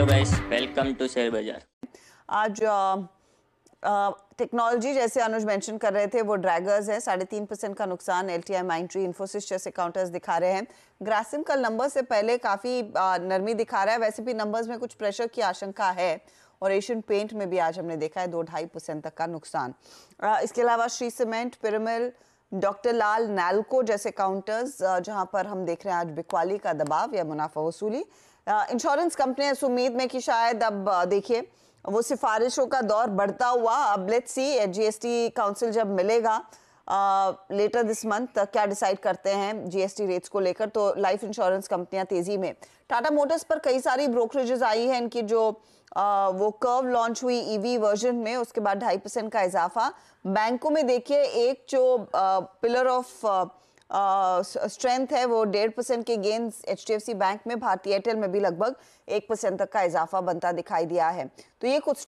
hello guys welcome to share बाजार आज technology जैसे अनुज मेंशन कर रहे थे वो ड्रैगर्स हैं साढ़े तीन परसेंट का नुकसान L T I Mindtree Infosys जैसे काउंटर्स दिखा रहे हैं ग्रासिम कल नंबर से पहले काफ़ी नरमी दिखा रहा है वैसे भी नंबर्स में कुछ प्रेशर की आशंका है और एशियन पेंट में भी आज हमने देखा है दो ढाई परसेंट तक का नुकसान इसके अलावा श्री सीमेंट पिरामिल डॉक्टर लाल नैलको जैसे काउंटर्स जहां पर हम देख रहे हैं आज बिकवाली का दबाव या मुनाफा वसूली इंश्योरेंस कंपनियां इस उम्मीद में कि शायद अब देखिए वो सिफारिशों का दौर बढ़ता हुआ अब लेट्स सी जीएसटी काउंसिल जब मिलेगा लेटर दिस मंथ क्या डिसाइड करते हैं जीएसटी रेट्स को लेकर तो लाइफ इंश्योरेंस कंपनियां तेजी में टाटा मोटर्स पर कई सारी ब्रोकरेजेस आई हैं इनकी जो आ, वो कर्व लॉन्च हुई ईवी e वर्जन में उसके बाद ढाई परसेंट का इजाफा बैंकों में देखिए एक जो आ, पिलर ऑफ स्ट्रेंथ है वो डेढ़ परसेंट के गेंस एच बैंक में भारतीय एयरटेल में भी लगभग एक परसेंट तक का इजाफा बनता दिखाई दिया है तो ये कुछ